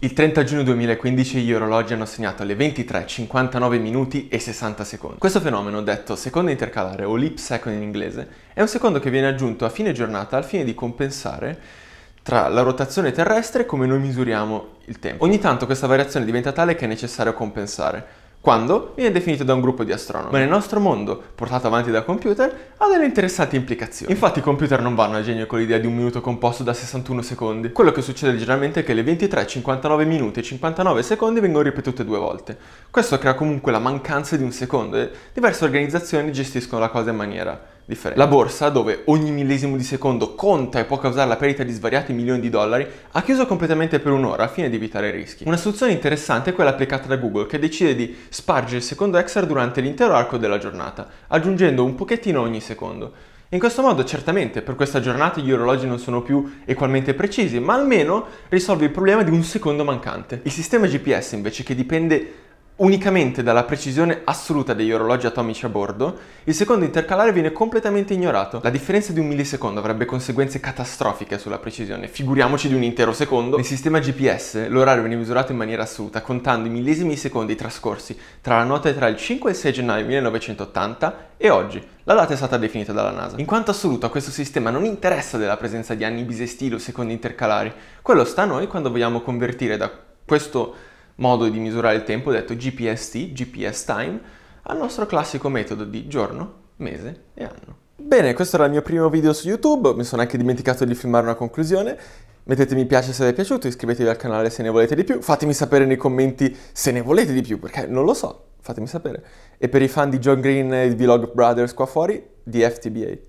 Il 30 giugno 2015 gli orologi hanno segnato le 23, 59 minuti e 60 secondi. Questo fenomeno, detto secondo intercalare o leap second in inglese, è un secondo che viene aggiunto a fine giornata al fine di compensare tra la rotazione terrestre e come noi misuriamo il tempo. Ogni tanto questa variazione diventa tale che è necessario compensare quando viene definito da un gruppo di astronomi. Ma nel nostro mondo, portato avanti da computer, ha delle interessanti implicazioni. Infatti i computer non vanno a genio con l'idea di un minuto composto da 61 secondi. Quello che succede generalmente è che le 23, 59 minuti e 59 secondi vengono ripetute due volte. Questo crea comunque la mancanza di un secondo e diverse organizzazioni gestiscono la cosa in maniera differente. La borsa, dove ogni millesimo di secondo conta e può causare la perdita di svariati milioni di dollari, ha chiuso completamente per un'ora al fine di evitare rischi. Una soluzione interessante è quella applicata da Google, che decide di spargere il secondo extra durante l'intero arco della giornata, aggiungendo un pochettino ogni secondo. In questo modo certamente per questa giornata gli orologi non sono più equalmente precisi, ma almeno risolve il problema di un secondo mancante. Il sistema GPS invece che dipende Unicamente dalla precisione assoluta degli orologi atomici a bordo, il secondo intercalare viene completamente ignorato. La differenza di un millisecondo avrebbe conseguenze catastrofiche sulla precisione, figuriamoci di un intero secondo. Nel sistema GPS l'orario viene misurato in maniera assoluta, contando i millesimi secondi trascorsi tra la notte tra il 5 e il 6 gennaio 1980 e oggi. La data è stata definita dalla NASA. In quanto assoluto a questo sistema non interessa della presenza di anni bisestili o secondi intercalari, quello sta a noi quando vogliamo convertire da questo modo di misurare il tempo detto GPST, GPS Time, al nostro classico metodo di giorno, mese e anno. Bene, questo era il mio primo video su YouTube, mi sono anche dimenticato di filmare una conclusione. Mettete mi piace se vi è piaciuto, iscrivetevi al canale se ne volete di più, fatemi sapere nei commenti se ne volete di più, perché non lo so, fatemi sapere. E per i fan di John Green e di Vlog Brothers qua fuori, di FTBA.